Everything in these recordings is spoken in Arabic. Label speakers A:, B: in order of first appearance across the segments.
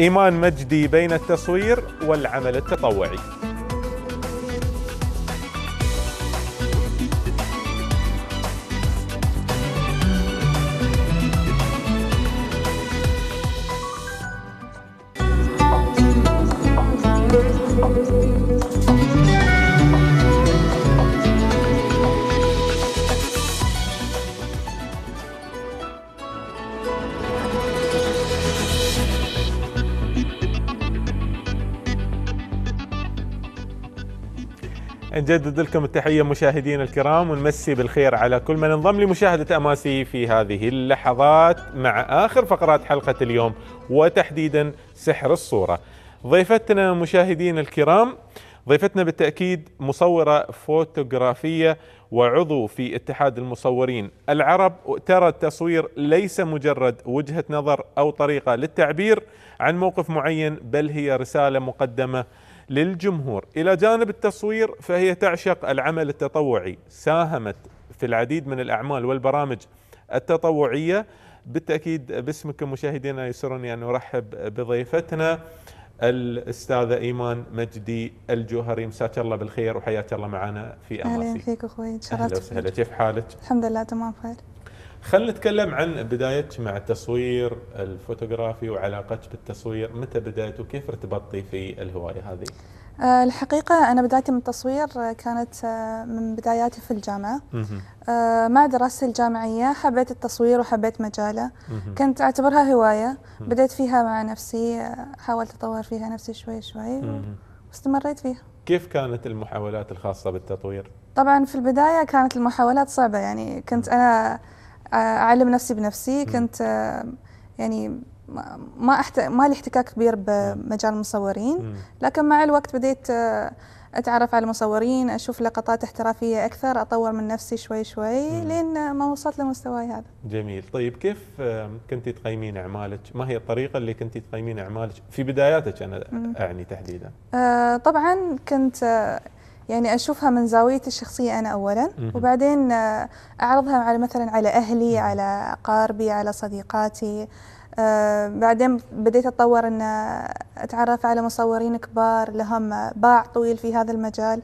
A: إيمان مجدي بين التصوير والعمل التطوعي نجدد لكم التحية مشاهدينا الكرام ونمسي بالخير على كل من انضم لمشاهدة أماسي في هذه اللحظات مع آخر فقرات حلقة اليوم وتحديدا سحر الصورة ضيفتنا مشاهدينا الكرام ضيفتنا بالتأكيد مصورة فوتوغرافية وعضو في اتحاد المصورين العرب ترى التصوير ليس مجرد وجهة نظر أو طريقة للتعبير عن موقف معين بل هي رسالة مقدمة للجمهور إلى جانب التصوير فهي تعشق العمل التطوعي ساهمت في العديد من الأعمال والبرامج التطوعية بالتأكيد باسمكم مشاهدينا يسرني أن أرحب بضيفتنا الأستاذة إيمان مجدي الجوهري مساك الله بالخير وحياك الله معنا في أماسي أهلا
B: فيك أخوي تشرفت أهلا وسهلا كيف حالك؟ الحمد لله تمام بخير
A: خلينا نتكلم عن بدايتك مع التصوير الفوتوغرافي وعلاقتك بالتصوير متى بدأت وكيف ارتبطتي في الهواية هذه
B: آه، الحقيقة أنا بدايتي من التصوير آه، كانت آه، من بداياتي في الجامعة مع دراستي الجامعية حبيت التصوير وحبيت مجاله كنت أعتبرها هواية بديت فيها مع نفسي حاولت أطور فيها نفسي شوي شوي واستمريت فيها
A: كيف كانت المحاولات الخاصة بالتطوير؟
B: طبعا في البداية كانت المحاولات صعبة يعني كنت أنا اعلم نفسي بنفسي كنت يعني ما أحت... ما لي احتكاك كبير بمجال المصورين لكن مع الوقت بديت آه، اتعرف على المصورين اشوف لقطات احترافيه اكثر اطور من نفسي شوي شوي لين ما وصلت لمستواي هذا
A: جميل طيب كيف كنت تقيمين اعمالك ما هي الطريقه اللي كنت تقيمين اعمالك في بداياتك انا اعني تحديدا
B: آه، طبعا كنت آه، يعني اشوفها من زاويتي الشخصيه انا اولا وبعدين آه، اعرضها على مثلا على اهلي على اقاربي على صديقاتي آه، بعدين بديت اتطور ان اتعرف على مصورين كبار لهم باع طويل في هذا المجال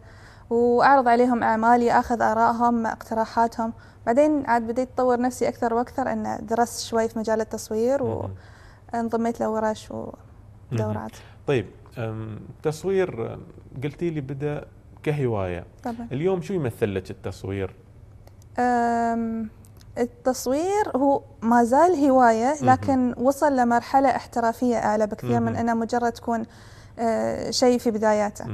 B: واعرض عليهم اعمالي اخذ ارائهم اقتراحاتهم بعدين عاد بديت اطور نفسي اكثر واكثر ان درست شوي في مجال التصوير وانضميت لورش ودورات
A: طيب تصوير قلتي لي بدا كهوايه طبعا. اليوم شو يمثل لك التصوير
B: التصوير هو ما زال هوايه لكن وصل لمرحله احترافيه اعلى بكثير من انه مجرد تكون آه، شيء في بداياته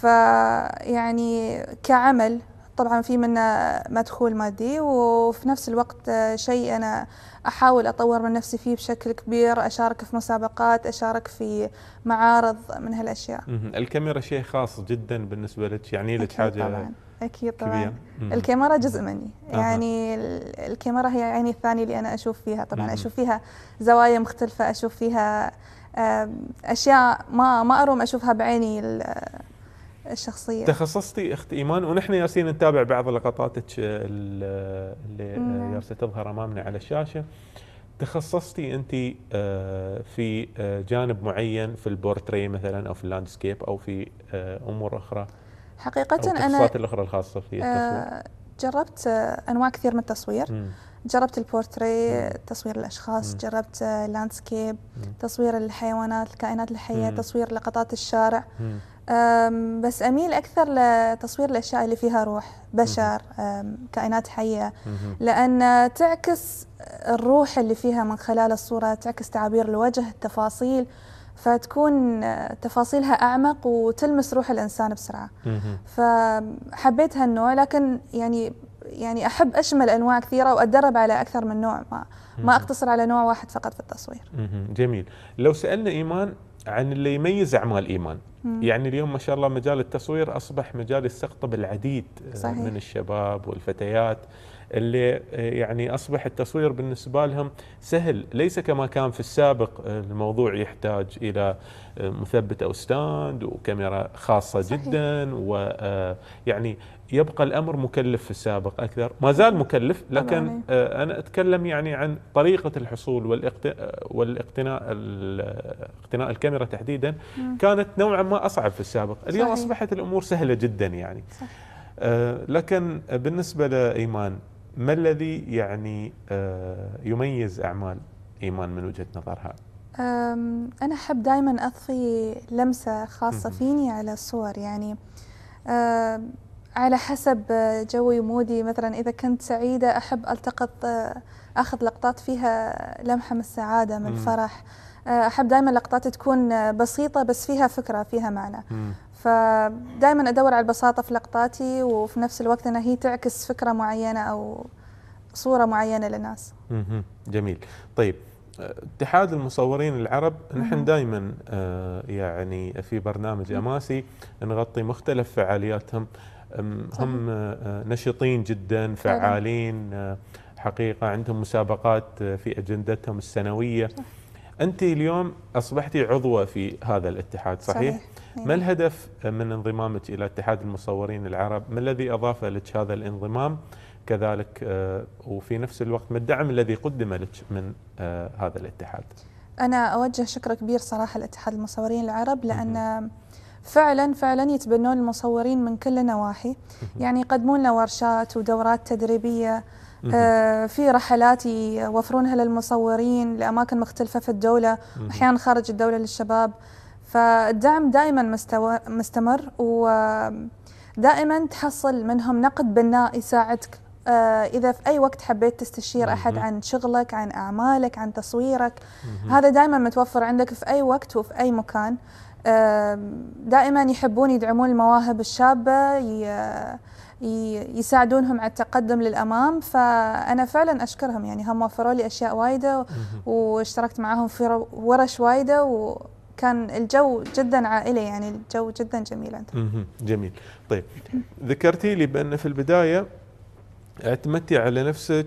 B: فيعني كعمل طبعا في منه مدخول مادي وفي نفس الوقت شيء أنا أحاول أطور من نفسي فيه بشكل كبير أشارك في مسابقات أشارك في معارض من هالأشياء
A: الكاميرا شيء خاص جدا بالنسبة لك يعني لك حاجة طبعا. اكيد طبعا كبير. الكاميرا جزء مني
B: آه. يعني الكاميرا هي عيني الثانيه اللي انا اشوف فيها طبعا مم. اشوف فيها زوايا مختلفه اشوف فيها اشياء ما ما اروم اشوفها بعيني الشخصيه
A: تخصصتي اخت ايمان ونحن ياسين نتابع بعض لقطاتك اللي نعم. تظهر امامنا على الشاشه تخصصتي انت آه، في آه، جانب معين في البورتري مثلا او في اللاندسكيب او في آه، امور اخرى حقيقه انا التخصصات الاخرى الخاصه في التصوير
B: جربت انواع كثير من التصوير جربت البورتري تصوير الاشخاص م. جربت لاندسكيب تصوير الحيوانات الكائنات الحيه تصوير لقطات الشارع مم. بس أميل أكثر لتصوير الأشياء اللي فيها روح بشر كائنات حية لأن تعكس الروح اللي فيها من خلال الصورة تعكس تعابير الوجه التفاصيل فتكون تفاصيلها أعمق وتلمس روح الإنسان بسرعة فحبيت هالنوع لكن يعني يعني أحب أشمل أنواع كثيرة وأتدرب على أكثر من نوع ما ما أقتصر على نوع واحد فقط في التصوير
A: جميل لو سألنا إيمان عن اللي يميز اعمال ايمان مم. يعني اليوم ما شاء الله مجال التصوير اصبح مجال يستقطب العديد آه، صحيح. من الشباب والفتيات اللي آه، يعني اصبح التصوير بالنسبه لهم سهل ليس كما كان في السابق آه، الموضوع يحتاج الى آه، مثبت او ستاند وكاميرا خاصه صحيح. جدا ويعني يبقى الامر مكلف في السابق اكثر ما زال مكلف لكن انا اتكلم يعني عن طريقه الحصول والاقتناء اقتناء الكاميرا تحديدا كانت نوعا ما اصعب في السابق اليوم صحيح. اصبحت الامور سهله جدا يعني صح. لكن بالنسبه لايمان ما الذي يعني آه، يميز أعمال إيمان من وجهة نظرها؟
B: أنا أحب دائما أضفي لمسة خاصة فيني على الصور يعني على حسب جوي مودي مثلا إذا كنت سعيدة أحب ألتقط آه، أخذ لقطات فيها لمحة من السعادة من الفرح آه، أحب دائما لقطات تكون بسيطة بس فيها فكرة فيها معنى فدائما ادور على البساطه في لقطاتي وفي نفس الوقت انها هي تعكس فكره معينه او صوره معينه للناس.
A: اها جميل. طيب اتحاد المصورين العرب نحن دائما آه، يعني في برنامج اماسي نغطي مختلف فعالياتهم هم آه، نشطين جدا فعالين آه، حقيقه عندهم مسابقات في اجندتهم السنويه صح. أنت اليوم اصبحتي عضوة في هذا الاتحاد صحيح؟ صحيح. إيه. ما الهدف من انضمامك إلى اتحاد المصورين العرب؟ ما الذي أضاف لك هذا الانضمام؟ كذلك آه، وفي نفس الوقت ما الدعم الذي قدم لك من آه، هذا الاتحاد؟
B: أنا أوجه شكر كبير صراحة لاتحاد المصورين العرب لأن م -م. فعلا فعلا يتبنون المصورين من كل النواحي يعني يقدمون لنا ورشات ودورات تدريبيه آه، في رحلات يوفرونها للمصورين لاماكن مختلفه في الدوله احيانا خارج الدوله للشباب فالدعم دائما مستمر ودائما آه، تحصل منهم نقد بناء يساعدك آه، اذا في اي وقت حبيت تستشير احد عن شغلك عن اعمالك عن تصويرك هذا دائما متوفر عندك في اي وقت وفي اي مكان دائما يحبون يدعمون المواهب الشابة يساعدونهم على التقدم للأمام فأنا فعلا أشكرهم يعني هم وفروا لي أشياء وايدة واشتركت معاهم في ورش وايدة وكان الجو جدا عائلي يعني الجو جدا جميل عندهم
A: جميل طيب ذكرتي لي بأن في البداية اعتمدتي على نفسك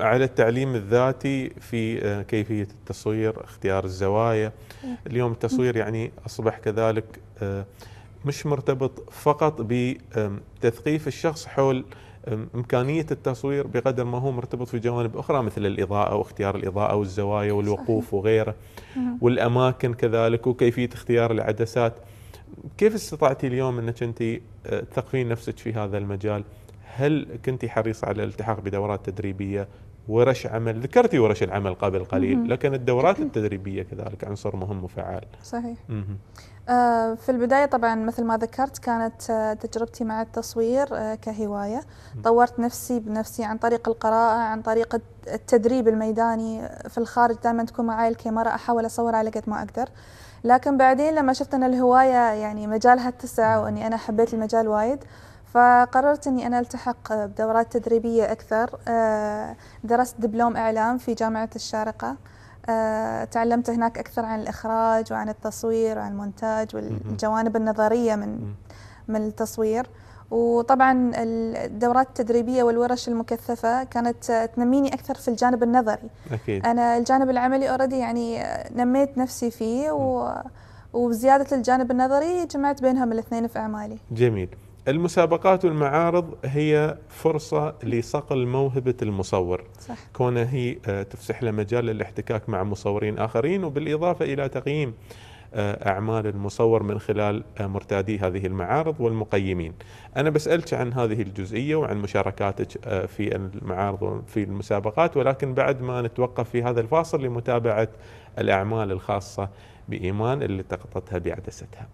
A: على التعليم الذاتي في آه، كيفية التصوير اختيار الزوايا اليوم التصوير يعني أصبح كذلك آه، مش مرتبط فقط بتثقيف الشخص حول إمكانية التصوير بقدر ما هو مرتبط في جوانب أخرى مثل الإضاءة واختيار الإضاءة والزوايا والوقوف وغيره والأماكن كذلك وكيفية اختيار العدسات كيف استطعتي اليوم أنك أنت آه، تثقفين نفسك في هذا المجال؟ هل كنت حريصة على الالتحاق بدورات تدريبية ورش عمل ذكرتي ورش العمل قبل قليل لكن الدورات التدريبية كذلك عنصر مهم وفعال
B: صحيح آه في البداية طبعا مثل ما ذكرت كانت آه تجربتي مع التصوير آه كهواية طورت نفسي بنفسي عن طريق القراءة عن طريق التدريب الميداني في الخارج دائما تكون معي الكاميرا أحاول أصور على قد ما أقدر لكن بعدين لما شفت أن الهواية يعني مجالها اتسع وأني أنا حبيت المجال وايد فقررت اني انا التحق بدورات تدريبيه اكثر آه، درست دبلوم اعلام في جامعه الشارقه آه، تعلمت هناك اكثر عن الاخراج وعن التصوير وعن المونتاج والجوانب النظريه من من التصوير وطبعا الدورات التدريبيه والورش المكثفه كانت تنميني اكثر في الجانب النظري أكيد. انا الجانب العملي اوريدي يعني نميت نفسي فيه و... وبزياده الجانب النظري جمعت بينهم الاثنين في اعمالي
A: جميل المسابقات والمعارض هي فرصة لصقل موهبة المصور صح. كونها هي آه، تفسح له مجال للاحتكاك مع مصورين آخرين وبالإضافة إلى تقييم آه، أعمال المصور من خلال آه، مرتادي هذه المعارض والمقيمين أنا بسألك عن هذه الجزئية وعن مشاركاتك في المعارض وفي المسابقات ولكن بعد ما نتوقف في هذا الفاصل لمتابعة الأعمال الخاصة بإيمان اللي التقطتها بعدستها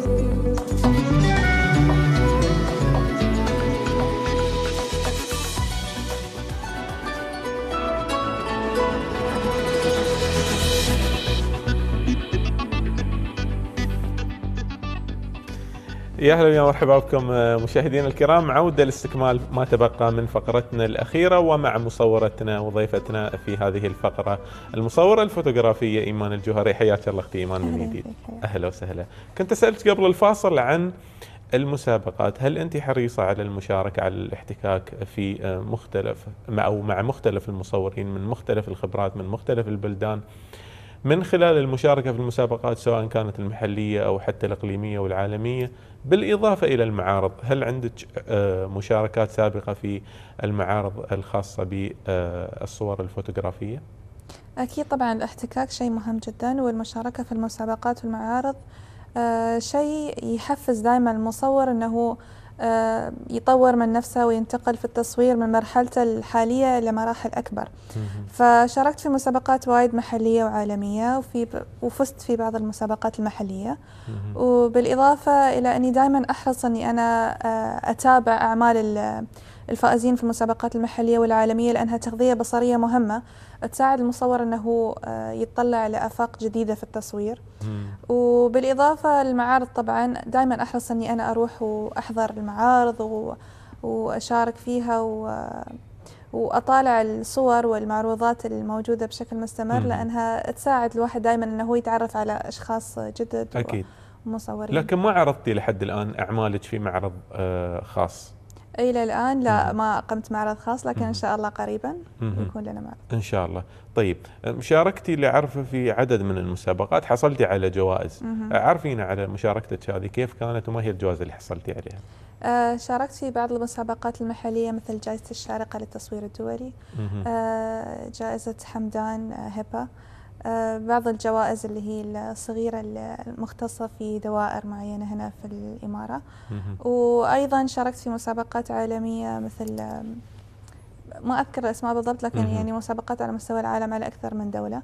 A: thank you يا اهلا ومرحبا بكم آه، مشاهدينا الكرام عوده لاستكمال ما تبقى من فقرتنا الاخيره ومع مصورتنا وضيفتنا في هذه الفقره المصوره الفوتوغرافيه ايمان الجوهري حياك الله اختي ايمان من جديد اهلا وسهلا كنت اسالك قبل الفاصل عن المسابقات هل انت حريصه على المشاركه على الاحتكاك في آه، مختلف مع او مع مختلف المصورين من مختلف الخبرات من مختلف البلدان من خلال المشاركة في المسابقات سواء كانت المحلية أو حتى الإقليمية والعالمية بالإضافة إلى المعارض هل عندك آه، مشاركات سابقة في المعارض الخاصة بالصور الفوتوغرافية؟
B: أكيد طبعا الاحتكاك شيء مهم جدا والمشاركة في المسابقات والمعارض آه، شيء يحفز دائما المصور أنه آه، يطور من نفسه وينتقل في التصوير من مرحلته الحالية إلى مراحل أكبر فشاركت في مسابقات وايد محلية وعالمية وفي وفزت في بعض المسابقات المحلية وبالإضافة إلى أني دائما أحرص أني أنا آه، أتابع أعمال الفائزين في المسابقات المحلية والعالمية لأنها تغذية بصرية مهمة تساعد المصور أنه آه، يتطلع لآفاق جديدة في التصوير وبالإضافة للمعارض طبعا دائما أحرص أني أنا أروح وأحضر المعارض وأشارك فيها و... واطالع الصور والمعروضات الموجوده بشكل مستمر مم. لانها تساعد الواحد دائما انه هو يتعرف على اشخاص جدد اكيد ومصورين لكن
A: ما عرضتي لحد الان اعمالك في معرض آه، خاص
B: الى الان لا ما قمت معرض خاص لكن ان شاء الله قريبا يكون لنا معرض.
A: ان شاء الله، طيب مشاركتي اللي اعرفه في عدد من المسابقات حصلتي على جوائز، عرفينا على مشاركتك هذه كيف كانت وما هي الجوائز اللي حصلتي عليها؟
B: آه، شاركت في بعض المسابقات المحليه مثل جائزه الشارقه للتصوير الدولي، آه، جائزه حمدان هبه، آه، آه، بعض الجوائز اللي هي الصغيرة المختصة في دوائر معينة هنا في الإمارة وأيضا شاركت في مسابقات عالمية مثل ما أذكر الأسماء بالضبط لكن يعني مسابقات على مستوى العالم على أكثر من دولة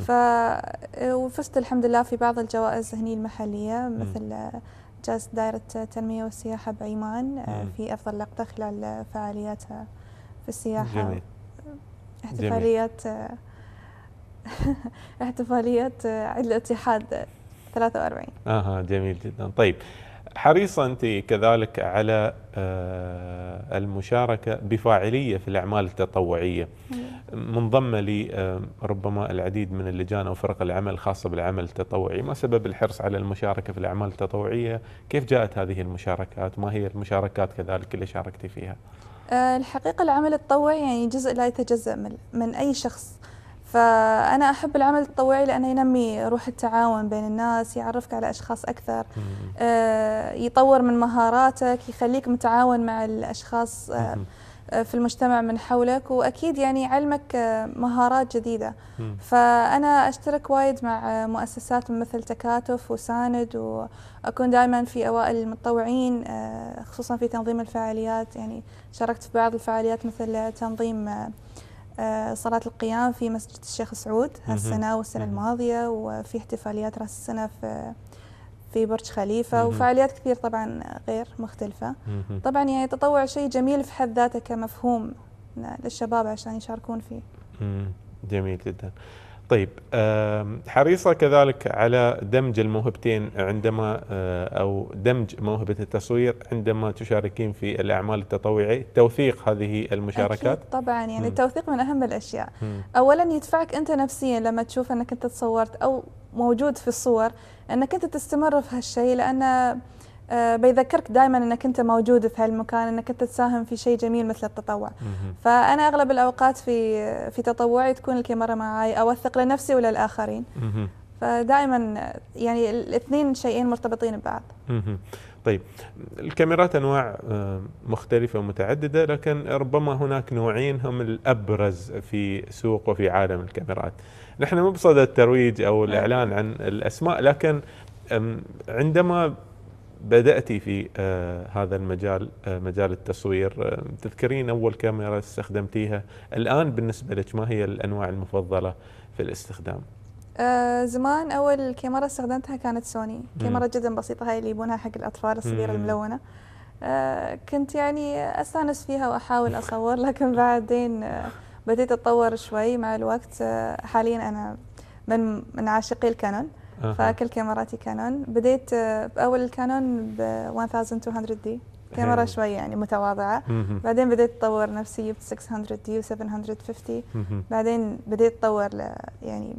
B: ف آه، وفزت الحمد لله في بعض الجوائز هني المحلية مثل آه، جائزة دائرة التنمية والسياحة بعيمان في أفضل لقطة خلال فعالياتها في السياحة جميل. احتفاليات جميل. احتفاليات عيد الاتحاد 43
A: اها جميل جدا طيب حريصه انت كذلك على آه، المشاركه بفاعليه في الاعمال التطوعيه منضمه لربما آه، العديد من اللجان او فرق العمل الخاصه بالعمل التطوعي، ما سبب الحرص على المشاركه في الاعمال التطوعيه؟ كيف جاءت هذه المشاركات؟ ما هي المشاركات كذلك اللي شاركتي فيها؟
B: آه، الحقيقه العمل التطوعي يعني جزء لا يتجزا من اي شخص. فأنا أحب العمل التطوعي لأنه ينمي روح التعاون بين الناس يعرفك على أشخاص أكثر آه، يطور من مهاراتك يخليك متعاون مع الأشخاص آه، آه، في المجتمع من حولك وأكيد يعني يعلمك مهارات جديدة فأنا أشترك وايد مع مؤسسات مثل تكاتف وساند وأكون دائما في أوائل المتطوعين خصوصا في تنظيم الفعاليات يعني شاركت في بعض الفعاليات مثل تنظيم آه، صلاة القيام في مسجد الشيخ سعود هالسنة والسنة الماضية وفي احتفاليات رأس السنة في في برج خليفة وفعاليات كثير طبعا غير مختلفة طبعا يعني التطوع شيء جميل في حد ذاته كمفهوم للشباب عشان يشاركون فيه
A: جميل جدا طيب حريصة كذلك على دمج الموهبتين عندما آه، أو دمج موهبة التصوير عندما تشاركين في الأعمال التطوعية توثيق هذه المشاركات أكيد
B: طبعا يعني التوثيق من أهم الأشياء مم. أولا يدفعك أنت نفسيا لما تشوف أنك أنت تصورت أو موجود في الصور أنك أنت تستمر في هالشيء لأن آه، بيذكرك دائما انك انت موجود في هالمكان انك انت تساهم في شيء جميل مثل التطوع فانا اغلب الاوقات في في تطوعي تكون الكاميرا معي اوثق لنفسي وللاخرين فدائما يعني الاثنين شيئين مرتبطين ببعض
A: طيب الكاميرات انواع آه، مختلفه ومتعدده لكن ربما هناك نوعين هم الابرز في سوق وفي عالم الكاميرات نحن مو بصدد الترويج او الاعلان عن الاسماء لكن عندما بدأت في آه، هذا المجال آه، مجال التصوير آه، تذكرين أول كاميرا استخدمتيها الآن بالنسبة لك ما هي الأنواع المفضلة في الاستخدام؟
B: آه زمان اول كاميرا استخدمتها كانت سوني كاميرا جدا بسيطه هاي اللي يبونها حق الاطفال الصغيره الملونه آه كنت يعني استانس فيها واحاول اصور لكن بعدين آه بديت اتطور شوي مع الوقت حاليا انا من من عاشقي الكانون آه. فكل كاميراتي كانون بديت باول آه، الكانون ب 1200 دي كاميرا شوي يعني متواضعه مم. بعدين بديت اطور نفسي جبت 600 دي و750 بعدين بديت اطور يعني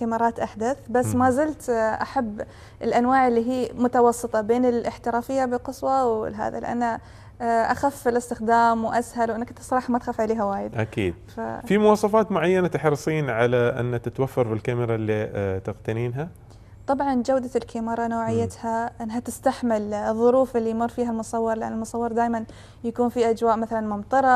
B: كاميرات احدث بس مم. ما زلت آه، احب الانواع اللي هي متوسطه بين الاحترافيه بقصوى وهذا لان آه، اخف الاستخدام واسهل وانا كنت الصراحه ما تخاف عليها وايد
A: اكيد ف... في مواصفات معينه تحرصين على ان تتوفر بالكاميرا اللي تقتنينها
B: طبعا جودة الكاميرا نوعيتها أنها تستحمل الظروف اللي يمر فيها المصور لأن المصور دائما يكون في أجواء مثلا ممطرة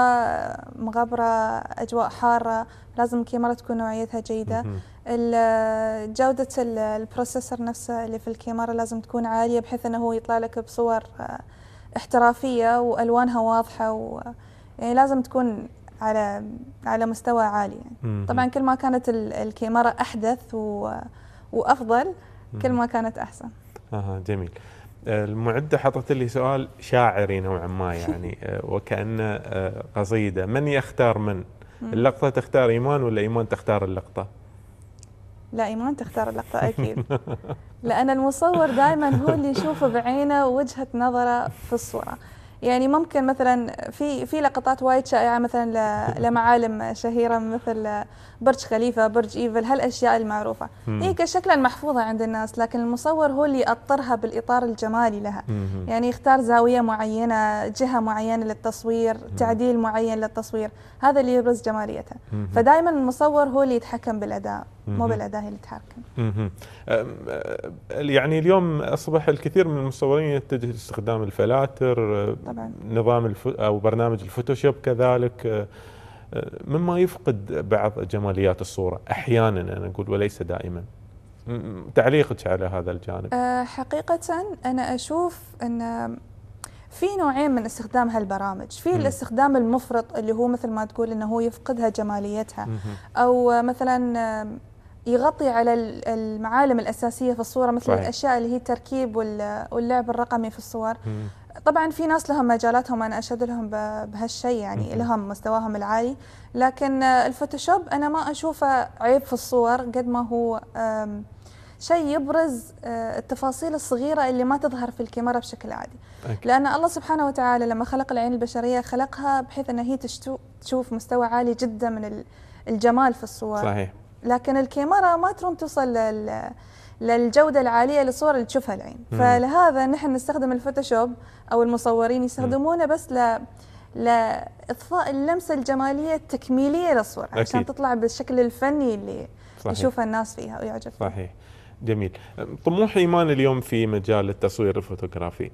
B: مغبرة أجواء حارة لازم الكاميرا تكون نوعيتها جيدة آه، جودة البروسيسور نفسه اللي في الكاميرا لازم تكون عالية بحيث أنه هو يطلع لك بصور آه، احترافية وألوانها واضحة و يعني لازم تكون على على مستوى عالي يعني. طبعا كل ما كانت الكاميرا أحدث و وأفضل كل ما كانت احسن
A: اها جميل آه، المعده حطت لي سؤال شاعري نوعا ما يعني آه، وكانه آه، قصيده من يختار من اللقطه تختار ايمان ولا ايمان تختار اللقطه
B: لا ايمان تختار اللقطه اكيد لان المصور دائما هو اللي يشوف بعينه وجهه نظره في الصوره يعني ممكن مثلا في في لقطات وايد شائعه مثلا لمعالم شهيره مثل برج خليفه برج ايفل هالاشياء المعروفه هي إيه محفوظه عند الناس لكن المصور هو اللي اطرها بالاطار الجمالي لها يعني يختار زاويه معينه جهه معينه للتصوير تعديل معين للتصوير هذا اللي يبرز جماليتها فدائما المصور هو اللي يتحكم بالاداء مو بالاداه اللي تحكم.
A: يعني اليوم اصبح الكثير من المصورين يتجه لاستخدام الفلاتر طبعا نظام الف... او برنامج الفوتوشوب كذلك مما يفقد بعض جماليات الصوره احيانا انا اقول وليس دائما. تعليقك على هذا الجانب؟
B: أه، حقيقه انا اشوف ان في نوعين من استخدام هالبرامج في الاستخدام المفرط اللي هو مثل ما تقول انه هو يفقدها جماليتها او مثلا يغطي على المعالم الأساسية في الصورة مثل صحيح. الأشياء اللي هي التركيب واللعب الرقمي في الصور مم. طبعا في ناس لهم مجالاتهم أنا أشهد لهم بهالشيء يعني مم. لهم مستواهم العالي لكن آه، الفوتوشوب أنا ما أشوفه عيب في الصور قد ما هو شيء يبرز آه، التفاصيل الصغيرة اللي ما تظهر في الكاميرا بشكل عادي أكي. لأن الله سبحانه وتعالى لما خلق العين البشرية خلقها بحيث أن هي تشوف مستوى عالي جدا من الجمال في الصور صحيح لكن الكاميرا ما تروم توصل لل للجودة العالية للصور اللي تشوفها العين مم. فلهذا نحن نستخدم الفوتوشوب أو المصورين يستخدمونه بس ل لإضفاء اللمسة الجمالية التكميلية للصور أكيد. عشان تطلع بالشكل الفني اللي صحيح. يشوفها الناس فيها ويعجبها
A: صحيح جميل طموح إيمان اليوم في مجال التصوير الفوتوغرافي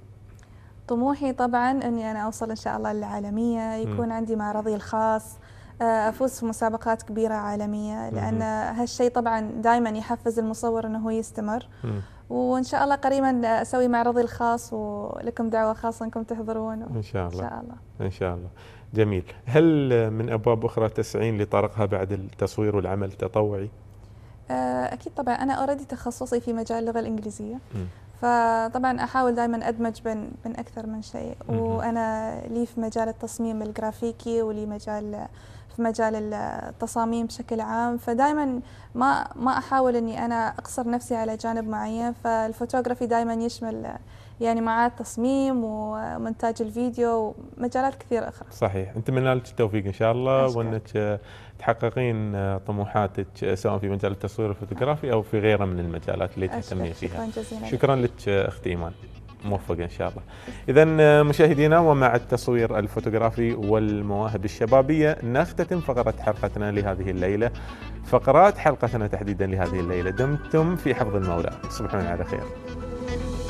B: طموحي طبعا أني أنا أوصل إن شاء الله للعالمية يكون مم. عندي معرضي الخاص آه، افوز في مسابقات كبيره عالميه لان هالشيء طبعا دائما يحفز المصور انه هو يستمر وان شاء الله قريبا اسوي معرضي الخاص ولكم دعوه خاصه انكم تحضرون ان شاء الله ان شاء الله
A: ان شاء الله جميل هل من ابواب اخرى تسعين لطرقها بعد التصوير والعمل التطوعي
B: آه، اكيد طبعا انا اوريدي تخصصي في مجال اللغه الانجليزيه فطبعا احاول دائما ادمج بين بين اكثر من شيء وانا لي في مجال التصميم الجرافيكي ولي مجال في مجال التصاميم بشكل عام فدائما ما ما احاول اني انا اقصر نفسي على جانب معين فالفوتوغرافي دائما يشمل يعني مع التصميم ومونتاج الفيديو ومجالات كثيرة أخرى
A: صحيح أنت لك التوفيق إن شاء الله أشكر. وأنك تحققين طموحاتك سواء في مجال التصوير الفوتوغرافي أو في غيره من المجالات اللي تهتمين فيها شكرا, جزيلا شكرا لك أخت إيمان موفق ان شاء الله. اذا آه، مشاهدينا ومع التصوير الفوتوغرافي والمواهب الشبابيه نختتم فقره حلقتنا لهذه الليله. فقرات حلقتنا تحديدا لهذه الليله دمتم في حفظ المولى، تصبحون على خير.